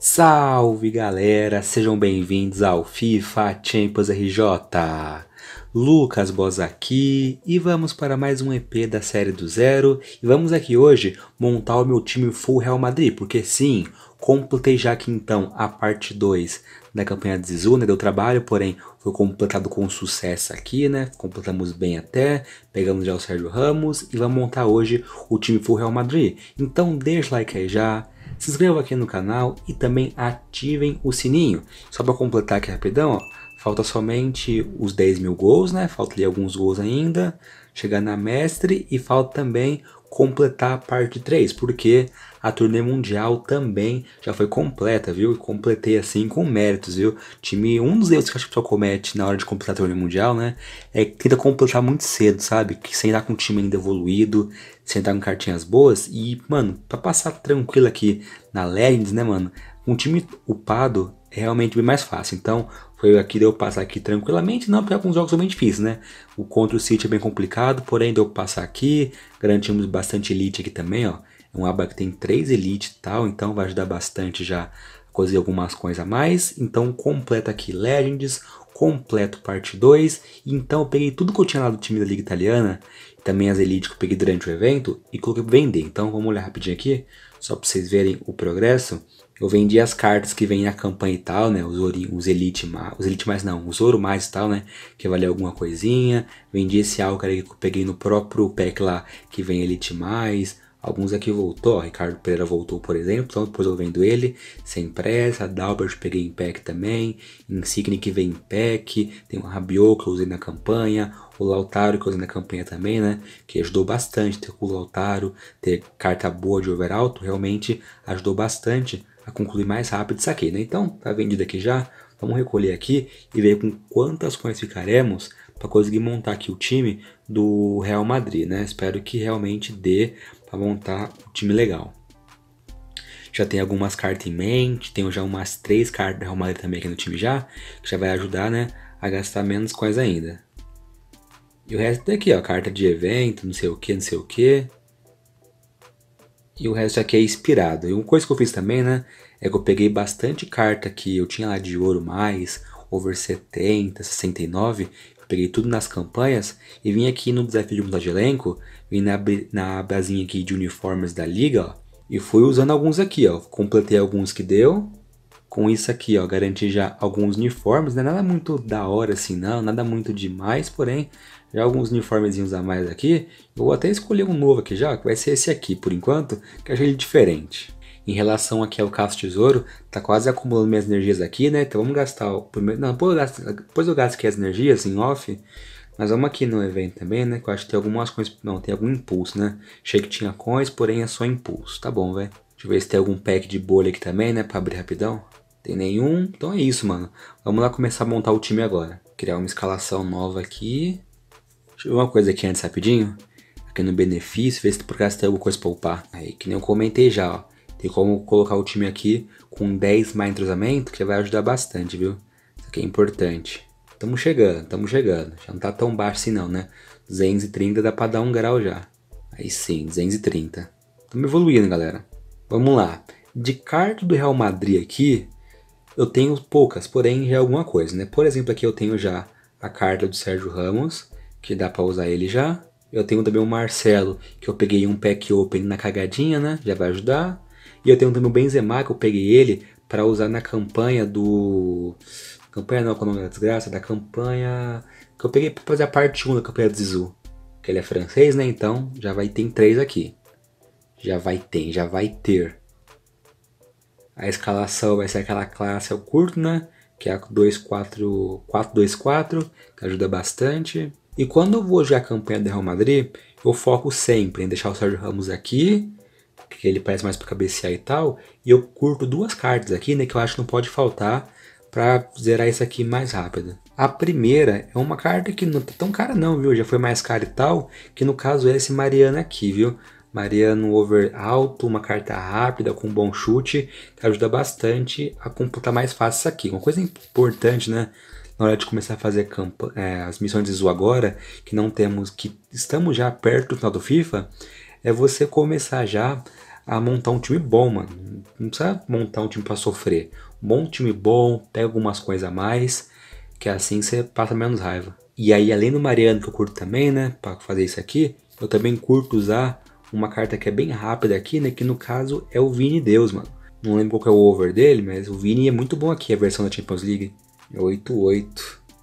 Salve galera, sejam bem-vindos ao FIFA Champions RJ. Lucas Boz aqui e vamos para mais um EP da série do zero e vamos aqui hoje montar o meu time full Real Madrid, porque sim, completei já aqui então a parte 2 da campanha de Zizou, né, deu trabalho, porém foi completado com sucesso aqui, né? Completamos bem até, pegamos já o Sérgio Ramos e vamos montar hoje o time pro Real Madrid. Então deixa o like aí já, se inscreva aqui no canal e também ativem o sininho. Só para completar aqui rapidão, ó, Falta somente os 10 mil gols, né? Falta ali alguns gols ainda. Chegar na mestre e falta também completar a parte 3, porque a turnê mundial também já foi completa, viu? completei assim com méritos, viu? Time, um dos erros que a só comete na hora de completar a turnê mundial, né? É que tenta completar muito cedo, sabe? Que sem estar com o time ainda evoluído, sem estar com cartinhas boas. E, mano, pra passar tranquilo aqui na Legends, né, mano? Um time upado é realmente bem mais fácil. Então, foi aqui deu passar aqui tranquilamente, não, porque alguns jogos são bem difíceis, né? O contra o City é bem complicado, porém deu passar aqui, garantimos bastante elite aqui também, ó. É um aba que tem 3 elite e tal, então vai ajudar bastante já a fazer algumas coisas a mais. Então completa aqui Legends, completo parte 2. Então eu peguei tudo que eu tinha lá do time da Liga Italiana, também as elites que eu peguei durante o evento, e coloquei para vender. Então vamos olhar rapidinho aqui, só para vocês verem o progresso eu vendia as cartas que vem na campanha e tal, né? Os, ori, os Elite mais, os Elite mais não, os Ouro mais e tal, né? Que valia alguma coisinha. Vendi esse aí que eu peguei no próprio pack lá, que vem Elite mais. Alguns aqui voltou, ó, Ricardo Pereira voltou, por exemplo, então depois eu vendo ele, sem pressa, Dalbert peguei em pack também, Insigne que vem em pack, tem o Rabiot que eu usei na campanha, o Lautaro que eu usei na campanha também, né, que ajudou bastante, ter o Lautaro, ter carta boa de Overalto realmente ajudou bastante, para concluir mais rápido isso aqui, né? Então, tá vendido aqui já. Vamos recolher aqui e ver com quantas coins ficaremos para conseguir montar aqui o time do Real Madrid, né? Espero que realmente dê para montar um time legal. Já tem algumas cartas em mente, tenho já umas três cartas do Real Madrid também aqui no time já, que já vai ajudar, né, a gastar menos coins ainda. E o resto daqui, ó, carta de evento, não sei o que, não sei o que e o resto aqui é inspirado. E uma coisa que eu fiz também, né, é que eu peguei bastante carta que eu tinha lá de ouro mais, over 70, 69, peguei tudo nas campanhas e vim aqui no desafio de mudar de elenco, vim na, na abazinha aqui de uniformes da liga, ó, e fui usando alguns aqui, ó, completei alguns que deu, com isso aqui, ó, garantir já alguns uniformes, né? Nada muito da hora assim não, nada muito demais, porém, já alguns uniformezinhos a mais aqui. Eu vou até escolher um novo aqui já, que vai ser esse aqui por enquanto, que eu achei ele diferente. Em relação aqui ao caço tesouro, tá quase acumulando minhas energias aqui, né? Então vamos gastar o primeiro... Não, depois eu gasto, depois eu gasto aqui as energias em off, mas vamos aqui no evento também, né? Que eu acho que tem algumas coisas. Não, tem algum impulso, né? Achei que tinha coins, porém é só impulso. Tá bom, velho. Deixa eu ver se tem algum pack de bolha aqui também, né? Pra abrir rapidão tem nenhum. Então é isso, mano. Vamos lá começar a montar o time agora. Criar uma escalação nova aqui. Deixa eu ver uma coisa aqui antes rapidinho. Aqui no benefício, ver se por acaso tem alguma coisa pra upar. Aí, que nem eu comentei já, ó. Tem como colocar o time aqui com 10 mais entrosamento, que vai ajudar bastante, viu? Isso aqui é importante. Tamo chegando, tamo chegando. Já não tá tão baixo assim não, né? 230 dá pra dar um grau já. Aí sim, 230. Tamo evoluindo, galera. Vamos lá. De carta do Real Madrid aqui, eu tenho poucas, porém já é alguma coisa, né? Por exemplo, aqui eu tenho já a carta do Sérgio Ramos, que dá para usar ele já. Eu tenho também o Marcelo, que eu peguei um pack open na cagadinha, né? Já vai ajudar. E eu tenho também o Benzema, que eu peguei ele para usar na campanha do... Campanha não, com é o da desgraça, da campanha... Que eu peguei para fazer a parte 1 da campanha do Zizou. Que ele é francês, né? Então já vai ter três aqui. Já vai ter, já vai ter. A escalação vai ser aquela classe ao é curto, né? Que é a 4 que ajuda bastante. E quando eu vou jogar a campanha do Real Madrid, eu foco sempre em deixar o Sérgio Ramos aqui, que ele parece mais para cabecear e tal. E eu curto duas cartas aqui, né? Que eu acho que não pode faltar para zerar isso aqui mais rápido. A primeira é uma carta que não tá tão cara não, viu? Já foi mais cara e tal, que no caso é esse Mariana aqui, viu? Mariano over alto, uma carta rápida com um bom chute, que ajuda bastante a computar mais fácil isso aqui. Uma coisa importante, né? Na hora de começar a fazer é, as missões de Zoo agora, que não temos, que estamos já perto do final do FIFA, é você começar já a montar um time bom, mano. Não precisa montar um time para sofrer. Bom time bom, pega algumas coisas a mais, que é assim você passa menos raiva. E aí, além do Mariano, que eu curto também, né, para fazer isso aqui, eu também curto usar uma carta que é bem rápida aqui, né? Que no caso é o Vini Deus, mano. Não lembro qual é o over dele, mas o Vini é muito bom aqui, a versão da Champions League. É 8-8.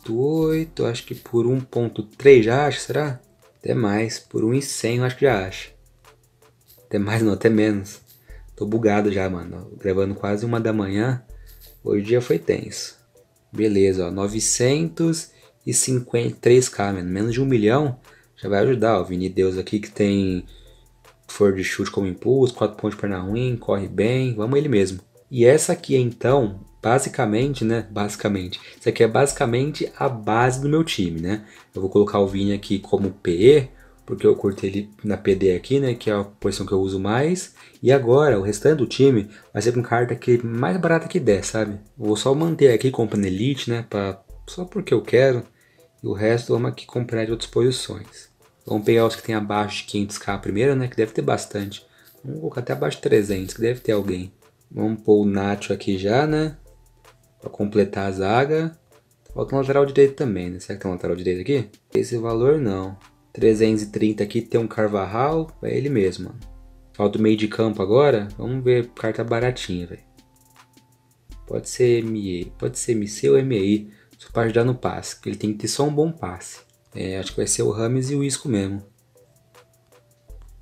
8, acho que por 1.3 já acho, será? Até mais, por 1.100 eu acho que já acho. Até mais não, até menos. Tô bugado já, mano. Gravando quase uma da manhã. Hoje o dia foi tenso. Beleza, ó. 953k, mano. Menos de um milhão já vai ajudar. Ó, o Vini Deus aqui que tem For de chute como impulso, quatro pontos de perna ruim, corre bem, vamos ele mesmo. E essa aqui é então, basicamente, né? Basicamente, isso aqui é basicamente a base do meu time, né? Eu vou colocar o Vini aqui como PE, porque eu cortei ele na PD aqui, né? Que é a posição que eu uso mais. E agora, o restante do time vai ser com carta que mais barata que der, sabe? vou só manter aqui comprando Elite, né? Pra, só porque eu quero. E o resto vamos aqui comprar de outras posições. Vamos pegar os que tem abaixo de 500k primeiro, né? Que deve ter bastante. Vamos colocar até abaixo de 300, que deve ter alguém. Vamos pôr o Nacho aqui já, né? Pra completar a zaga. Tá Falta um lateral direito também, né? Será que tem um lateral direito aqui? Esse valor não. 330 aqui tem um Carvajal, é ele mesmo, mano. Falta o meio de campo agora. Vamos ver, carta baratinha, velho. Pode ser ME, pode ser MC ou MI, só pra ajudar no passe, ele tem que ter só um bom passe. É, acho que vai ser o Rames e o Isco mesmo.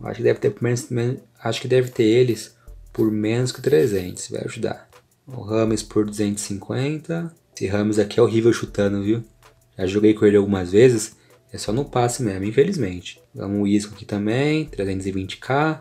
Acho que deve ter menos, menos, acho que deve ter eles por menos que 300, vai ajudar. O Rames por 250. Esse Rames aqui é horrível chutando, viu? Já joguei com ele algumas vezes, é só no passe mesmo, infelizmente. Vamos o Isco aqui também, 320k.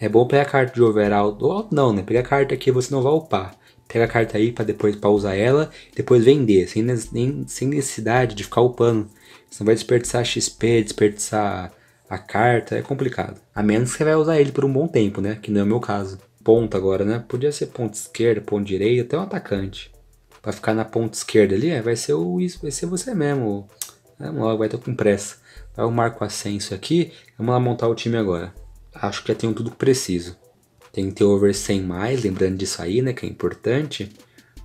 É bom pegar a carta de overall, ou não, né? Pegar a carta aqui você não vai upar. Pega a carta aí para depois pra usar ela, depois vender, sem, nem, sem necessidade de ficar upando você não vai desperdiçar XP, desperdiçar a carta, é complicado. A menos que você vai usar ele por um bom tempo, né? Que não é o meu caso. Ponta agora, né? Podia ser ponta esquerda, ponta direita, até um atacante. Pra ficar na ponta esquerda ali, é, vai ser o isso, vai ser você mesmo. Vamos lá, vai estar com pressa. Vai o Marco Ascenso aqui. Vamos lá montar o time agora. Acho que já tenho tudo que preciso. Tem que ter over 100 mais, lembrando disso aí, né? Que é importante.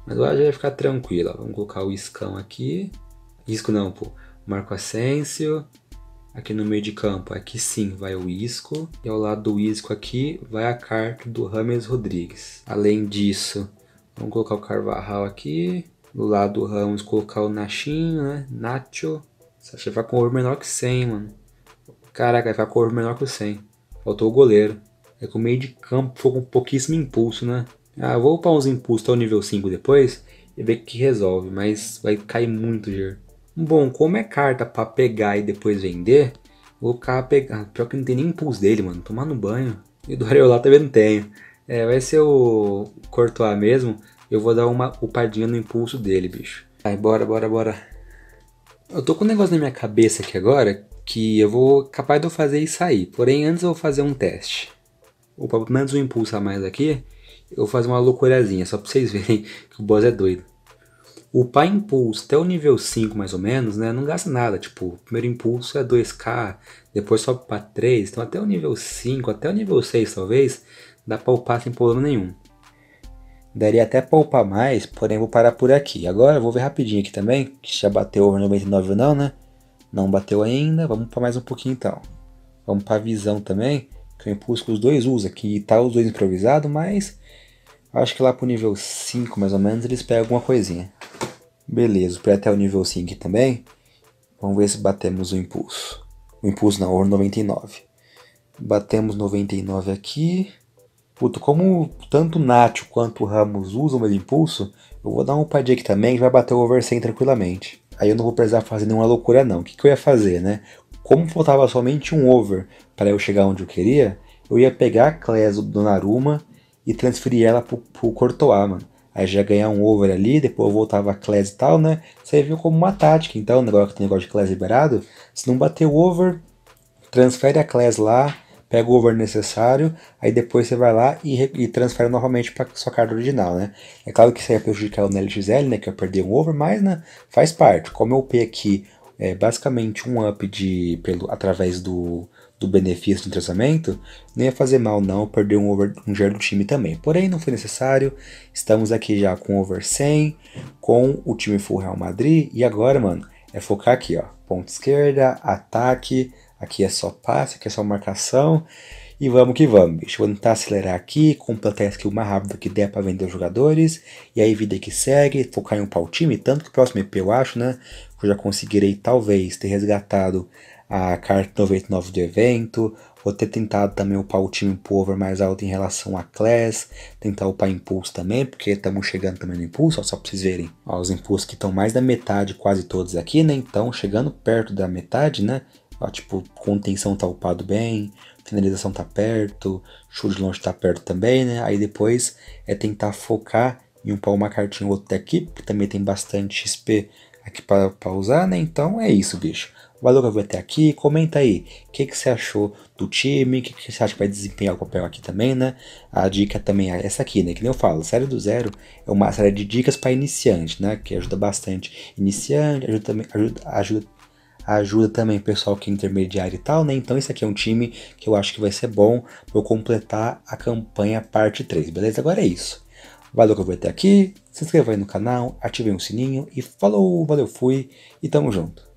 Mas agora já vai ficar tranquila. Vamos colocar o iscão aqui. Isco não, pô. Marco Asensio. Aqui no meio de campo, aqui sim, vai o Isco. E ao lado do Isco aqui, vai a carta do Rames Rodrigues. Além disso, vamos colocar o Carvajal aqui. Do lado do Ramos, colocar o Nachinho, né? Nacho. Essa vai ficar com ouro menor que 100, mano. Caraca, vai ficar com ouro menor que 100. Faltou o goleiro. É que o meio de campo foi com pouquíssimo impulso, né? Ah, vou upar uns impulsos até o nível 5 depois e ver o que resolve, mas vai cair muito dinheiro. Bom, como é carta para pegar e depois vender, vou ficar pegando. Ah, pior que não tem nem impulso dele, mano. Tomar no banho. E do Areolá também não tenho. É, vai ser o Courtois mesmo. Eu vou dar uma upadinha no impulso dele, bicho. Vai, bora, bora, bora. Eu tô com um negócio na minha cabeça aqui agora que eu vou capaz de eu fazer e sair. Porém, antes eu vou fazer um teste. Ou pelo menos um impulso a mais aqui. Eu vou fazer uma loucurazinha, só pra vocês verem que o boss é doido. O pai impulso até o nível 5, mais ou menos, né? Não gasta nada. Tipo, o primeiro impulso é 2K, depois sobe para 3. Então até o nível 5, até o nível 6, talvez, dá pra upar sem problema nenhum. Daria até pra upar mais, porém vou parar por aqui. Agora eu vou ver rapidinho aqui também, que já bateu over 99 ou não, né? Não bateu ainda, vamos para mais um pouquinho então. Vamos para visão também, que o impulso que os dois usam, que tá os dois improvisados, mas Acho que lá pro nível 5, mais ou menos, eles pegam alguma coisinha. Beleza, para até o tá nível 5 também. Vamos ver se batemos o impulso. O impulso não, ouro 99. Batemos 99 aqui. Puto, como tanto o Nath quanto o Ramos usam o impulso, eu vou dar um upadinha aqui também, que vai bater o over 100 tranquilamente. Aí eu não vou precisar fazer nenhuma loucura não. O que, que eu ia fazer, né? Como faltava somente um over para eu chegar onde eu queria, eu ia pegar a Cleso do Naruma e transferir ela pro, pro Courtois, mano. Aí já ganhar um over ali, depois voltava a Class e tal, né? Serviu como uma tática. Então, agora que tem negócio de Class liberado, se não bater o over, transfere a Class lá, pega o over necessário, aí depois você vai lá e, e transfere novamente para sua carta original, né? É claro que isso ia é prejudicar o NLXL, né? Que eu é perder um over, mas né, faz parte. Como eu upei aqui é, basicamente um up de, pelo, através do, do benefício do entrosamento, não ia fazer mal não perder um over um do time também. Porém, não foi necessário. Estamos aqui já com over 100, com o time full Real Madrid. E agora, mano, é focar aqui, ó. Ponta esquerda, ataque. Aqui é só passe, aqui é só marcação. E vamos que vamos, bicho. Vou tentar acelerar aqui, completar aqui o mais rápido que der para vender os jogadores. E aí, vida que segue, focar em um pau time. Tanto que o próximo EP eu acho, né? Que eu já conseguirei, talvez, ter resgatado a carta 99 do evento, vou ter tentado também upar o time power mais alto em relação à class, tentar upar impulso também, porque estamos chegando também no impulso, ó, só para vocês verem, ó, os impulsos que estão mais da metade, quase todos aqui, né, então chegando perto da metade, né, ó, tipo, contenção tá upado bem, finalização tá perto, chute de longe tá perto também, né, aí depois é tentar focar em upar uma cartinha ou outra daqui, porque também tem bastante XP aqui para usar, né, então é isso, bicho. Valeu que eu vi até aqui. Comenta aí o que, que você achou do time, o que, que você acha que vai desempenhar o papel aqui também, né? A dica também é essa aqui, né? Que nem eu falo, série do zero é uma série de dicas para iniciante, né? Que ajuda bastante iniciante, ajuda também, ajuda, ajuda ajuda também o pessoal que é intermediário e tal, né? Então esse aqui é um time que eu acho que vai ser bom para eu completar a campanha parte 3, beleza? Agora é isso. Valeu que eu vou até aqui, se inscreva aí no canal, ative o sininho e falou, valeu, fui e tamo junto.